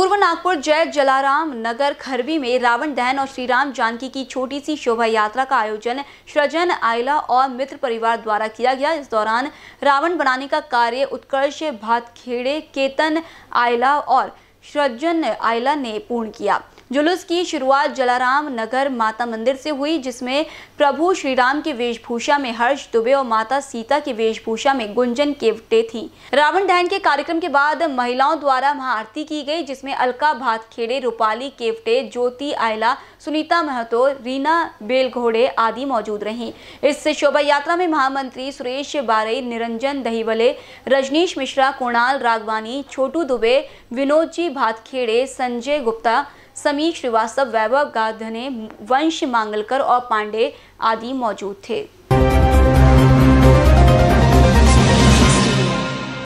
पूर्व नागपुर जय जलाराम नगर खरबी में रावण दहन और श्री राम जानकी की छोटी सी शोभा यात्रा का आयोजन सृजन आयला और मित्र परिवार द्वारा किया गया इस दौरान रावण बनाने का कार्य उत्कर्ष भातखेड़े केतन आयला और सृजन आयला ने पूर्ण किया जुलूस की शुरुआत जलाराम नगर माता मंदिर से हुई जिसमें प्रभु श्रीराम की वेशभूषा में हर्ष दुबे और माता सीता की वेशभूषा में गुंजन केवटे थी रावण दहन के कार्यक्रम के बाद महिलाओं द्वारा महाआरती की गई जिसमें अलका भातखेड़े रूपाली केवटे ज्योति आयला सुनीता महतो रीना बेलघोड़े आदि मौजूद रहे इस शोभा यात्रा में महामंत्री सुरेश बारे निरंजन दहीवले रजनीश मिश्रा कुणाल रागवानी छोटू दुबे विनोद जी भातखेड़े संजय गुप्ता समीर श्रीवास्तव वैभव गाधने वंश मांगलकर और पांडे आदि मौजूद थे